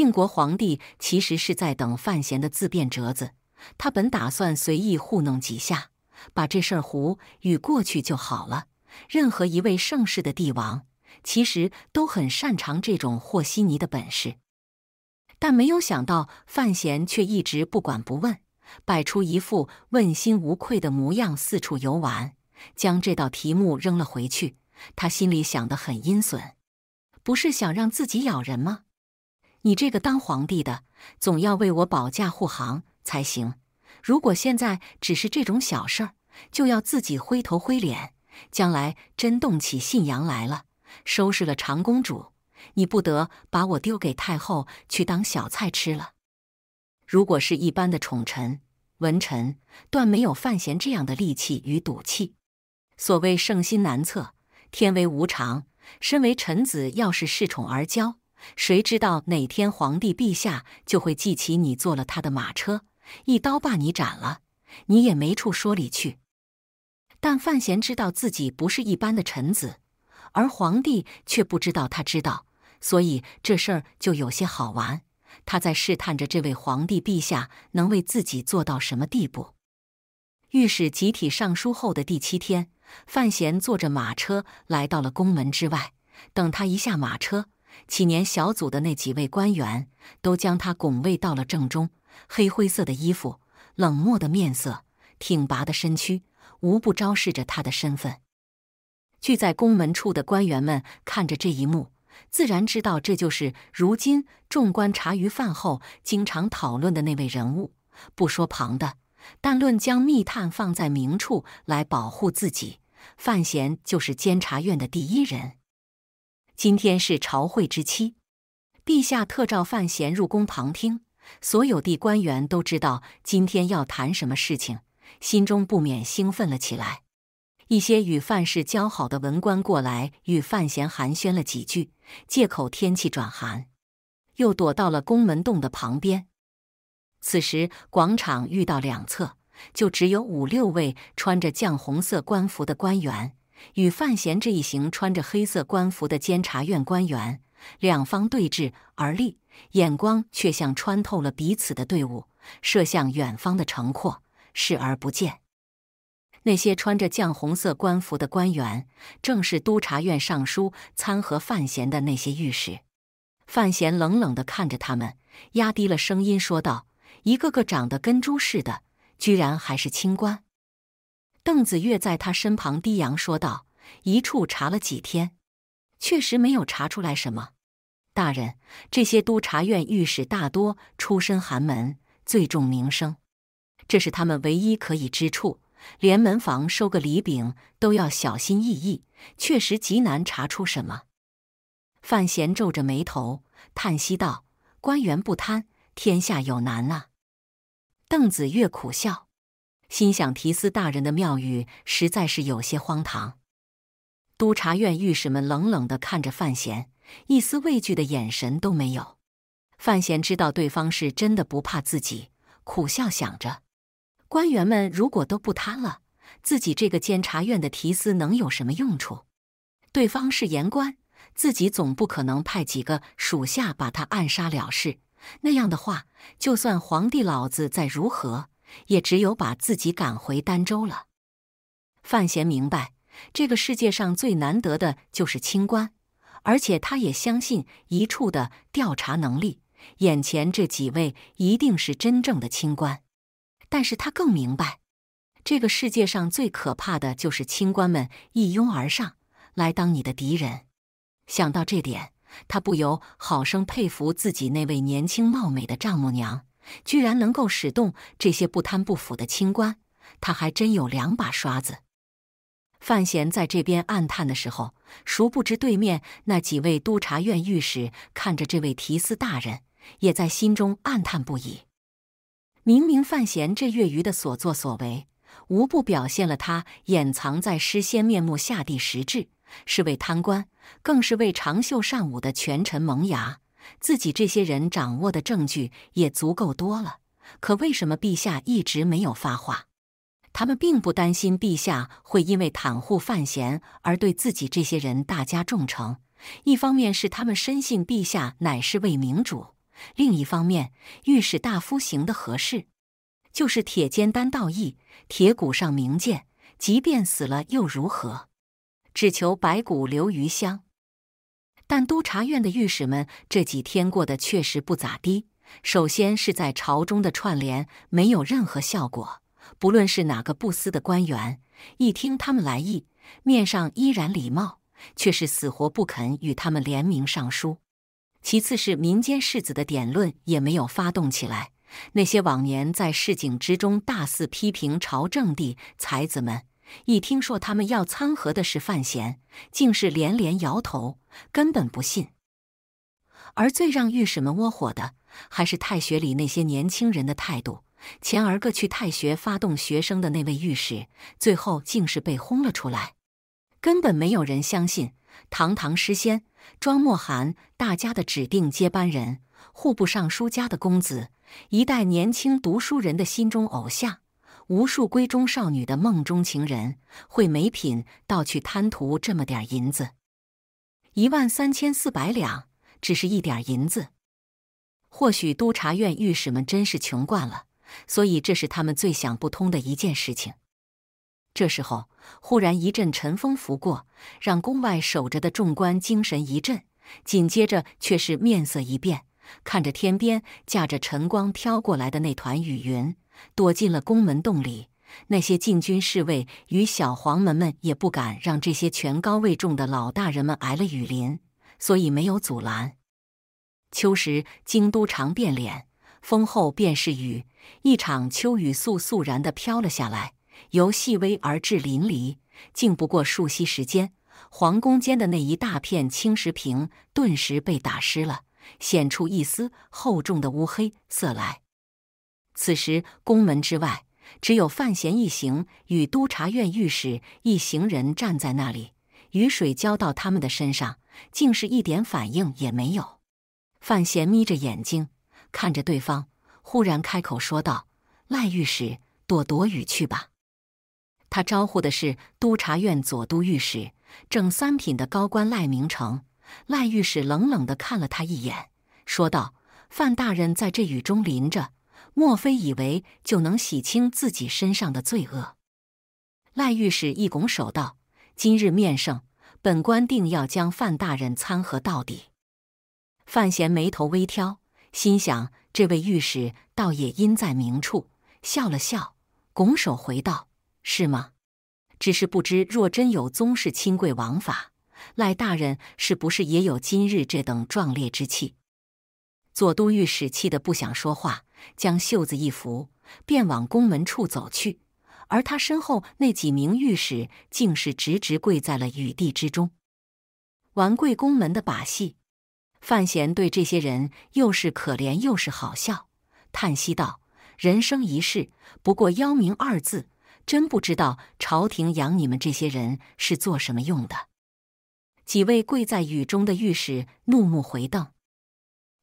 晋国皇帝其实是在等范闲的自辩折子，他本打算随意糊弄几下，把这事儿糊与过去就好了。任何一位盛世的帝王，其实都很擅长这种和稀泥的本事。但没有想到，范闲却一直不管不问，摆出一副问心无愧的模样，四处游玩，将这道题目扔了回去。他心里想得很阴损，不是想让自己咬人吗？你这个当皇帝的，总要为我保驾护航才行。如果现在只是这种小事儿，就要自己灰头灰脸；将来真动起信阳来了，收拾了长公主，你不得把我丢给太后去当小菜吃了？如果是一般的宠臣、文臣，断没有范闲这样的力气与赌气。所谓圣心难测，天为无常。身为臣子，要是恃宠而骄。谁知道哪天皇帝陛下就会记起你坐了他的马车，一刀把你斩了，你也没处说理去。但范闲知道自己不是一般的臣子，而皇帝却不知道，他知道，所以这事儿就有些好玩。他在试探着这位皇帝陛下能为自己做到什么地步。御史集体上书后的第七天，范闲坐着马车来到了宫门之外。等他一下马车。启年小组的那几位官员都将他拱卫到了正中，黑灰色的衣服，冷漠的面色，挺拔的身躯，无不昭示着他的身份。聚在宫门处的官员们看着这一幕，自然知道这就是如今众官茶余饭后经常讨论的那位人物。不说旁的，但论将密探放在明处来保护自己，范闲就是监察院的第一人。今天是朝会之期，陛下特召范闲入宫旁听。所有的官员都知道今天要谈什么事情，心中不免兴奋了起来。一些与范氏交好的文官过来与范闲寒暄了几句，借口天气转寒，又躲到了宫门洞的旁边。此时广场遇到两侧，就只有五六位穿着绛红色官服的官员。与范闲这一行穿着黑色官服的监察院官员，两方对峙而立，眼光却像穿透了彼此的队伍，射向远方的城廓，视而不见。那些穿着绛红色官服的官员，正是督察院尚书参劾范闲的那些御史。范闲冷冷地看着他们，压低了声音说道：“一个个长得跟猪似的，居然还是清官。”邓子越在他身旁低扬说道：“一处查了几天，确实没有查出来什么。大人，这些都察院御史大多出身寒门，最重名声，这是他们唯一可以之处。连门房收个礼饼都要小心翼翼，确实极难查出什么。”范闲皱着眉头叹息道：“官员不贪，天下有难啊！”邓子越苦笑。心想提司大人的妙语实在是有些荒唐。督察院御史们冷冷的看着范闲，一丝畏惧的眼神都没有。范闲知道对方是真的不怕自己，苦笑想着：官员们如果都不贪了，自己这个监察院的提司能有什么用处？对方是言官，自己总不可能派几个属下把他暗杀了事。那样的话，就算皇帝老子再如何。也只有把自己赶回儋州了。范闲明白，这个世界上最难得的就是清官，而且他也相信一处的调查能力，眼前这几位一定是真正的清官。但是他更明白，这个世界上最可怕的就是清官们一拥而上来当你的敌人。想到这点，他不由好生佩服自己那位年轻貌美的丈母娘。居然能够使动这些不贪不腐的清官，他还真有两把刷子。范闲在这边暗叹的时候，殊不知对面那几位督察院御史看着这位提司大人，也在心中暗叹不已。明明范闲这月余的所作所为，无不表现了他掩藏在诗仙面目下的实质，是为贪官，更是为长袖善舞的权臣萌芽。自己这些人掌握的证据也足够多了，可为什么陛下一直没有发话？他们并不担心陛下会因为袒护范闲而对自己这些人大加重惩。一方面是他们深信陛下乃是位明主，另一方面御史大夫行的何事？就是铁肩担道义，铁骨上明剑，即便死了又如何？只求白骨留余香。但督察院的御史们这几天过得确实不咋地。首先是在朝中的串联没有任何效果，不论是哪个不思的官员，一听他们来意，面上依然礼貌，却是死活不肯与他们联名上书。其次是民间士子的典论也没有发动起来，那些往年在市井之中大肆批评朝政的才子们。一听说他们要参合的是范闲，竟是连连摇头，根本不信。而最让御史们窝火的，还是太学里那些年轻人的态度。前儿个去太学发动学生的那位御史，最后竟是被轰了出来，根本没有人相信。堂堂诗仙庄墨寒，大家的指定接班人，户部尚书家的公子，一代年轻读书人的心中偶像。无数闺中少女的梦中情人会没品到去贪图这么点银子？一万三千四百两，只是一点银子。或许督察院御史们真是穷惯了，所以这是他们最想不通的一件事情。这时候，忽然一阵晨风拂过，让宫外守着的众官精神一振，紧接着却是面色一变，看着天边驾着晨光飘过来的那团雨云。躲进了宫门洞里，那些禁军侍卫与小黄门们也不敢让这些权高位重的老大人们挨了雨淋，所以没有阻拦。秋时，京都常变脸，风后便是雨，一场秋雨簌簌然地飘了下来，由细微而至淋漓。竟不过数息时间，皇宫间的那一大片青石坪顿时被打湿了，显出一丝厚重的乌黑色来。此时，宫门之外只有范闲一行与督察院御史一行人站在那里，雨水浇到他们的身上，竟是一点反应也没有。范闲眯着眼睛看着对方，忽然开口说道：“赖御史，躲躲雨去吧。”他招呼的是督察院左都御史，正三品的高官赖明诚。赖御史冷冷地看了他一眼，说道：“范大人在这雨中淋着。”莫非以为就能洗清自己身上的罪恶？赖御史一拱手道：“今日面圣，本官定要将范大人参劾到底。”范闲眉头微挑，心想：“这位御史倒也阴在明处。”笑了笑，拱手回道：“是吗？只是不知，若真有宗室亲贵王法，赖大人是不是也有今日这等壮烈之气？”左都御史气得不想说话。将袖子一拂，便往宫门处走去。而他身后那几名御史，竟是直直跪在了雨地之中。玩跪宫门的把戏，范闲对这些人又是可怜又是好笑，叹息道：“人生一世，不过妖名二字。真不知道朝廷养你们这些人是做什么用的。”几位跪在雨中的御史怒目回瞪，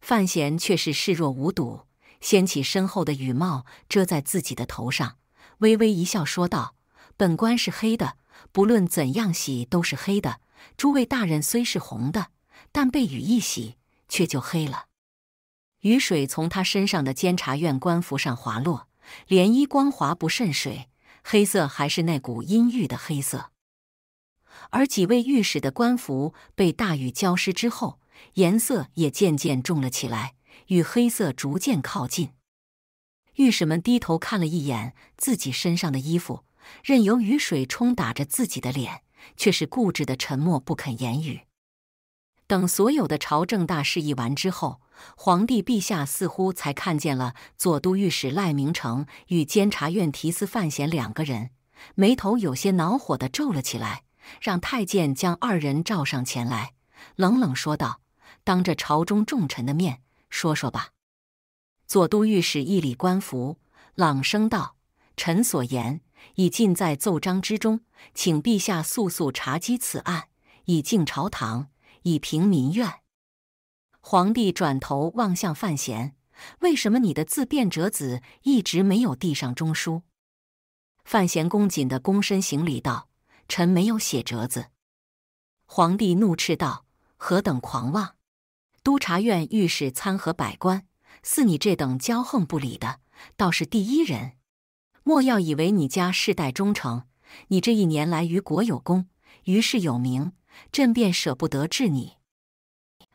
范闲却是视若无睹。掀起身后的雨帽，遮在自己的头上，微微一笑，说道：“本官是黑的，不论怎样洗都是黑的。诸位大人虽是红的，但被雨一洗，却就黑了。雨水从他身上的监察院官服上滑落，连衣光滑不渗水，黑色还是那股阴郁的黑色。而几位御史的官服被大雨浇湿之后，颜色也渐渐重了起来。”与黑色逐渐靠近，御史们低头看了一眼自己身上的衣服，任由雨水冲打着自己的脸，却是固执的沉默，不肯言语。等所有的朝政大事议完之后，皇帝陛下似乎才看见了左都御史赖明成与监察院提司范闲两个人，眉头有些恼火的皱了起来，让太监将二人召上前来，冷冷说道：“当着朝中重臣的面。”说说吧。左都御史一礼官服，朗声道：“臣所言已尽在奏章之中，请陛下速速查缉此案，以敬朝堂，以平民怨。”皇帝转头望向范闲：“为什么你的自辩折子一直没有递上中书？”范闲恭谨的躬身行礼道：“臣没有写折子。”皇帝怒斥道：“何等狂妄！”督察院御史参劾百官，似你这等骄横不理的，倒是第一人。莫要以为你家世代忠诚，你这一年来于国有功，于世有名，朕便舍不得治你。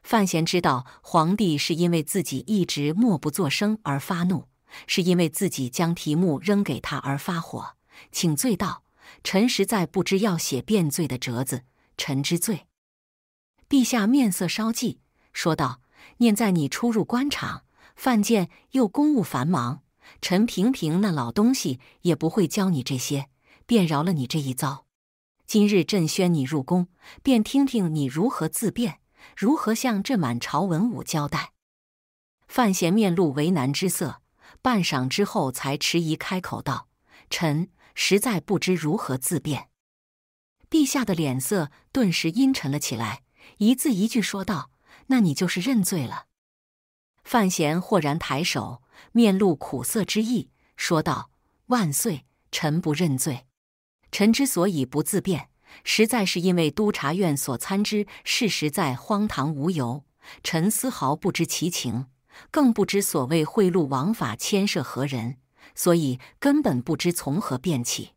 范闲知道皇帝是因为自己一直默不作声而发怒，是因为自己将题目扔给他而发火，请罪道：“臣实在不知要写辩罪的折子，臣之罪。”陛下面色稍霁。说道：“念在你初入官场，范建又公务繁忙，陈平平那老东西也不会教你这些，便饶了你这一遭。今日朕宣你入宫，便听听你如何自辩，如何向这满朝文武交代。”范闲面露为难之色，半晌之后才迟疑开口道：“臣实在不知如何自辩。”陛下的脸色顿时阴沉了起来，一字一句说道。那你就是认罪了。范闲豁然抬手，面露苦涩之意，说道：“万岁，臣不认罪。臣之所以不自辩，实在是因为督察院所参之事实在荒唐无由，臣丝毫不知其情，更不知所谓贿赂枉法牵涉何人，所以根本不知从何辩起。”